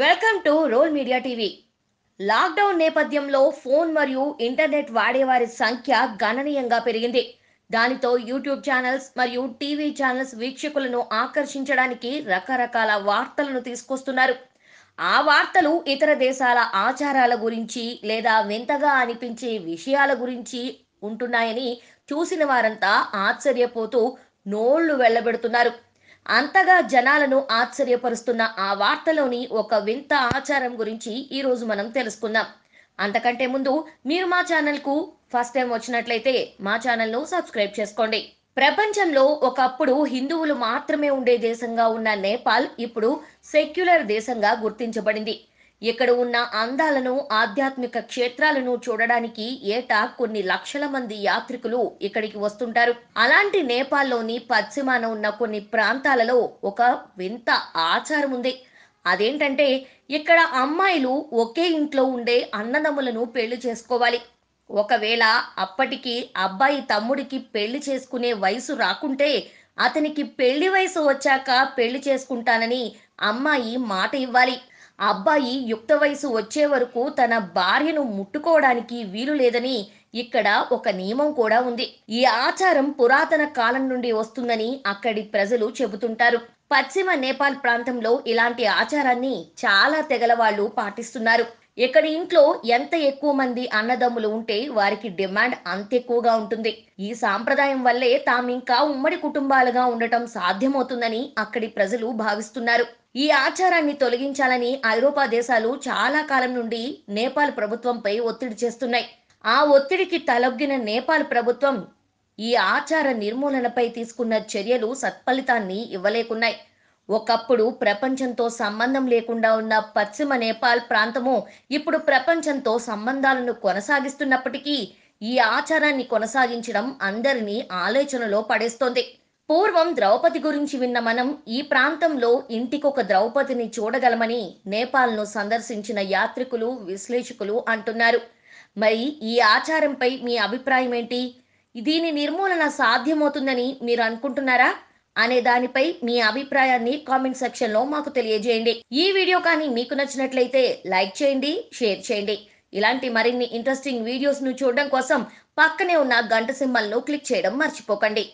welcome to role media TV lockdown నేపథ్యంలో phone మరియు internet వాడేవారి సంఖ్య గణనీయంగా పెరిగింది దానితో యూట్యూబ్ ఛానల్స్ మరియు టీవీ ఛానల్స్ వీక్షకులను ఆకర్షించడానికి రకరకాల వార్తలను తీసుకొస్తున్నారు ఆ వార్తలు ఇతర దేశాల ఆచారాల గురించి లేదా వింతగా అనిపించే విషయాల గురించి ఉంటున్నాయని చూసిన వారంతా ఆశ్చర్యపోతూ నోళ్లు వెళ్ళబెడుతున్నారు అంతగా జనాలను ఆశ్చర్యపరుస్తున్న ఆ వార్తలోని ఒక వింత ఆచారం గురించి ఈరోజు మనం తెలుసుకుందాం అంతకంటే ముందు మీరు మా ఛానల్కు ఫస్ట్ టైం వచ్చినట్లయితే మా ఛానల్ను సబ్స్క్రైబ్ చేసుకోండి ప్రపంచంలో ఒకప్పుడు హిందువులు మాత్రమే ఉండే దేశంగా ఉన్న నేపాల్ ఇప్పుడు సెక్యులర్ దేశంగా గుర్తించబడింది ఇక్కడ ఉన్న అందాలను ఆధ్యాత్మిక క్షేత్రాలను చూడడానికి ఏటా కొన్ని లక్షల మంది యాత్రికులు ఇక్కడికి వస్తుంటారు అలాంటి నేపాల్లోని పశ్చిమాన ఉన్న కొన్ని ప్రాంతాలలో ఒక వింత ఆచారం ఉంది అదేంటంటే ఇక్కడ అమ్మాయిలు ఒకే ఇంట్లో ఉండే అన్నదమ్ములను పెళ్లి చేసుకోవాలి ఒకవేళ అప్పటికి అబ్బాయి తమ్ముడికి పెళ్లి చేసుకునే వయసు రాకుంటే అతనికి పెళ్లి వయసు వచ్చాక పెళ్లి చేసుకుంటానని అమ్మాయి మాట ఇవ్వాలి ఆ అబ్బాయి యుక్త వయసు వచ్చే వరకు తన భార్యను ముట్టుకోవడానికి వీలు లేదని ఇక్కడ ఒక నియమం కూడా ఉంది ఈ ఆచారం పురాతన కాలం నుండి వస్తుందని అక్కడి ప్రజలు చెబుతుంటారు పశ్చిమ నేపాల్ ప్రాంతంలో ఇలాంటి ఆచారాన్ని చాలా తెగల వాళ్ళు పాటిస్తున్నారు ఇక్కడ ఇంట్లో ఎంత ఎక్కువ మంది అన్నదమ్ములు ఉంటే వారికి డిమాండ్ అంత ఎక్కువగా ఉంటుంది ఈ సాంప్రదాయం వల్లే తామింకా ఉమ్మడి కుటుంబాలుగా ఉండటం సాధ్యమవుతుందని అక్కడి ప్రజలు భావిస్తున్నారు ఈ ఆచారాన్ని తొలగించాలని ఐరోపా దేశాలు చాలా కాలం నుండి నేపాల్ ప్రభుత్వంపై ఒత్తిడి చేస్తున్నాయి ఆ ఒత్తిడికి తలొగ్గిన నేపాల్ ప్రభుత్వం ఈ ఆచార నిర్మూలనపై తీసుకున్న చర్యలు సత్ఫలితాన్ని ఇవ్వలేకున్నాయి ఒకప్పుడు ప్రపంచంతో సంబంధం లేకుండా ఉన్న పశ్చిమ నేపాల్ ప్రాంతము ఇప్పుడు ప్రపంచంతో సంబంధాలను కొనసాగిస్తున్నప్పటికీ ఈ ఆచారాన్ని కొనసాగించడం అందరినీ ఆలోచనలో పడేస్తోంది పూర్వం ద్రౌపది గురించి విన్న మనం ఈ ప్రాంతంలో ఇంటికొక ద్రౌపదిని చూడగలమని నేపాల్ను సందర్శించిన యాత్రికులు విశ్లేషకులు అంటున్నారు మరి ఈ ఆచారంపై మీ అభిప్రాయం ఏంటి దీని నిర్మూలన సాధ్యమవుతుందని మీరు అనుకుంటున్నారా అనే దానిపై మీ అభిప్రాయాన్ని కామెంట్ సెక్షన్లో మాకు తెలియజేయండి ఈ వీడియో కానీ మీకు నచ్చినట్లయితే లైక్ చేయండి షేర్ చేయండి ఇలాంటి మరిన్ని ఇంట్రెస్టింగ్ వీడియోస్ను చూడడం కోసం పక్కనే ఉన్న గంట సింబల్ను క్లిక్ చేయడం మర్చిపోకండి